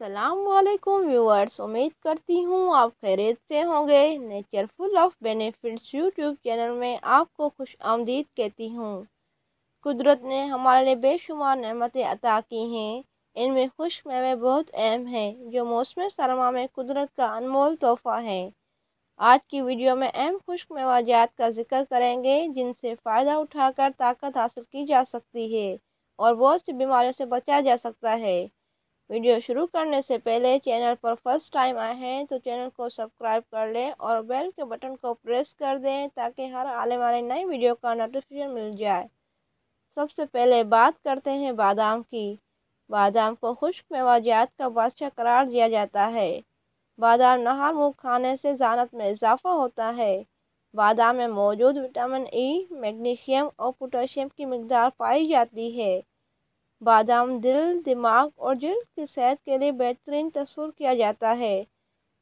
असलकुम व्यूअर्स उम्मीद करती हूँ आप खैरियत से होंगे natureful of benefits YouTube channel में आपको खुश आमदीद कहती हूँ कुदरत ने हमारे लिए बेशुमार नमतें अता की हैं इनमें खुश मेवे बहुत अहम हैं जो मौसम सरमा में कुदरत का अनमोल तोहफ़ा है आज की वीडियो में अहम खुश्क मेवाजात का जिक्र करेंगे जिनसे फ़ायदा उठाकर ताकत हासिल की जा सकती है और बहुत सी बीमारियों से बचा जा सकता है वीडियो शुरू करने से पहले चैनल पर फर्स्ट टाइम आए हैं तो चैनल को सब्सक्राइब कर लें और बेल के बटन को प्रेस कर दें ताकि हर आने वाले नई वीडियो का नोटिफिकेशन मिल जाए सबसे पहले बात करते हैं बादाम की बादाम को खुश्क मेवाजात का बादशाह करार दिया जाता है बादाम नहार मुँह खाने से जानत में इजाफा होता है बादाम में मौजूद विटामिन ई e, मैग्नीशियम और पोटेशियम की मकदार पाई जाती है बादाम दिल दिमाग और जल्द की सेहत के लिए बेहतरीन तस्वर किया जाता है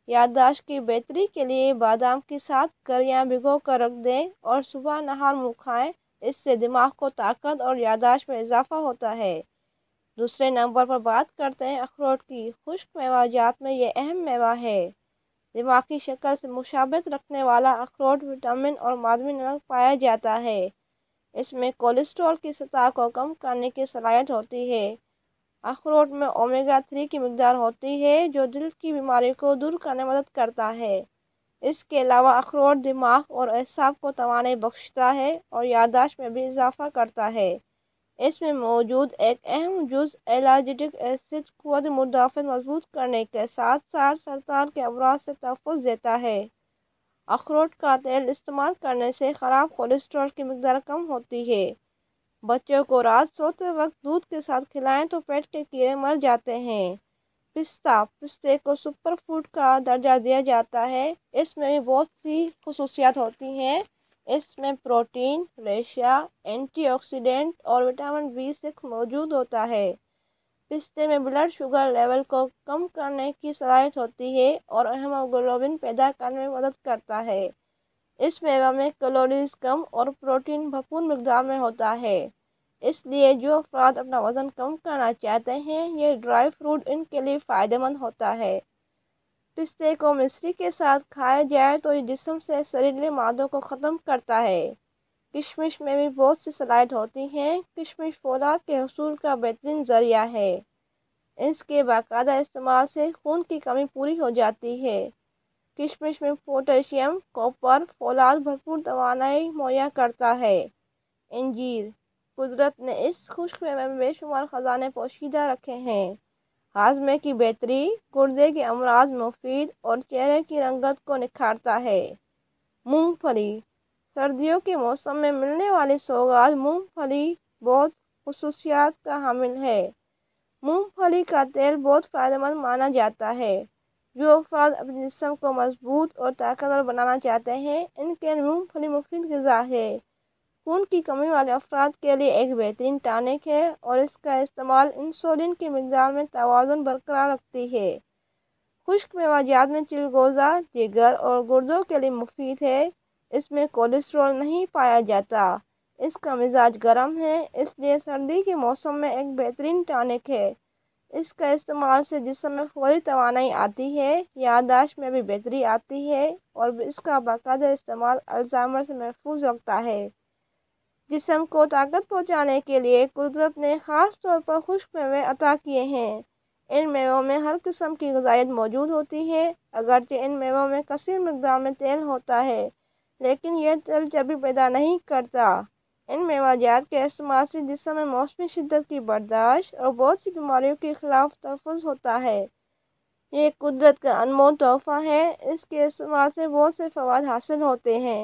याददाश्त की बेहतरी के लिए बादाम के साथ करियाँ भिगो कर रख दें और सुबह नहार मुँह खाएँ इससे दिमाग को ताकत और यादाश्त में इजाफा होता है दूसरे नंबर पर बात करते हैं अखरोट की खुश्क मेवाजात में यह अहम मेवा है दिमागी शक्ल से मुशाबत रखने वाला अखरोट विटामिन और मादमी नमक पाया जाता है इसमें कोलेस्ट्रॉल की सतह को कम करने की सलाहियत होती है अखरोट में ओमेगा थ्री की मकदार होती है जो दिल की बीमारी को दूर करने में मदद करता है इसके अलावा अखरोट दिमाग और एहसाब को तोाने बख्शता है और यादाश्त में भी इजाफा करता है इसमें मौजूद एक अहम जुज एलर्जिटिक एसिड कुत मुदाफ़त मजबूत करने के साथ साथ सरतार के अमराज से तहफ़ देता है अखरोट का तेल इस्तेमाल करने से ख़राब कोलेस्ट्रॉल की मकदार कम होती है बच्चों को रात सोते वक्त दूध के साथ खिलाएं तो पेट के कीड़े मर जाते हैं पिस्ता पिस्ते को सुपर फूड का दर्जा दिया जाता है इसमें भी बहुत सी खसूसियात होती हैं इसमें प्रोटीन रेशा एंटीऑक्सीडेंट और विटामिन बी सिक्स मौजूद होता है पिस्ते में ब्लड शुगर लेवल को कम करने की सलाहित होती है और हेमोग्लोबिन पैदा करने में मदद करता है इस मेवा में कैलोरीज कम और प्रोटीन भरपूर मकदार में होता है इसलिए जो अफराद अपना वज़न कम करना चाहते हैं ये ड्राई फ्रूट इनके लिए फ़ायदेमंद होता है पिस्ते को मिश्री के साथ खाया जाए तो ये जिसम से शरीर मादों को ख़त्म करता है किशमिश में भी बहुत सी सलाइड होती हैं किशमिश फौलाद के हसूल का बेहतरीन ज़रिया है इसके बाकायदा इस्तेमाल से खून की कमी पूरी हो जाती है किशमिश में पोटेशियम कॉपर फौलाद भरपूर तोानाई मुहैया करता है इंजीर कुदरत ने इस खुश्क में बेशुमार ख़जाने पोशीदा रखे हैं हाजमे की बेहतरी गुर्दे के अमराज मुफीद और चेहरे की रंगत को निखारता है मूंगफली सर्दियों के मौसम में मिलने वाली सौगात मूंगफली बहुत खसूसियात का हामिल है मूंगफली का तेल बहुत फ़ायदेमंद माना जाता है जो अफराद अपने जिसम को मजबूत और ताकतवर बनाना चाहते हैं इनके मूँगफली मुफीद गज़ा है खून की कमी वाले अफराद के लिए एक बेहतरीन टानिक है और इसका इस्तेमाल इंसुलिन की मकदार में तोज़ुन बरकरार रखती है खुश्क मेवाजात में चिलगोज़ा जिगर और गुर्दों के लिए मुफीद है इसमें कोलेस्ट्रॉल नहीं पाया जाता इसका मिजाज गर्म है इसलिए सर्दी के मौसम में एक बेहतरीन टॉनिक है इसका इस्तेमाल से जिसम में फौरी तवानाई आती है यादाश्त में भी बेहतरी आती है और इसका बाकायदा इस्तेमाल अल्जामर से महफूज रखता है जिसम को ताकत पहुँचाने के लिए कुदरत ने ख़ास तौर पर खुश्क मेवे अता किए हैं इन मेवों में हर किस्म की गजाइत मौजूद होती है अगरचे इन मेवों में कसर मकदार में तेल होता है लेकिन यह तल चर्बी पैदा नहीं करता इन मेवाजात के इस्तेमाल से जिसम में मौसमी शिद्दत की बर्दाश्त और बहुत सी बीमारियों के खिलाफ तहफ़ होता है ये कुदरत का अनमोल तोहफ़ा है इसके इस्तेमाल से बहुत से फवाद हासिल होते हैं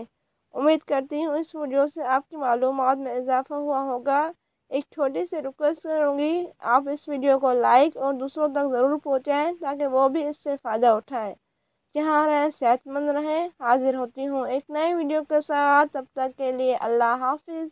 उम्मीद करती हूँ इस वीडियो से आपकी मालूम में इजाफा हुआ होगा एक छोटी सी रिक्वेस्ट करूँगी आप इस वीडियो को लाइक और दूसरों तक ज़रूर पहुँचाएँ ताकि वो भी इससे फ़ायदा उठाएँ जहाँ रहें सेहतमंद रहें हाजिर होती हूँ एक नए वीडियो के साथ तब तक के लिए अल्लाह हाफिज़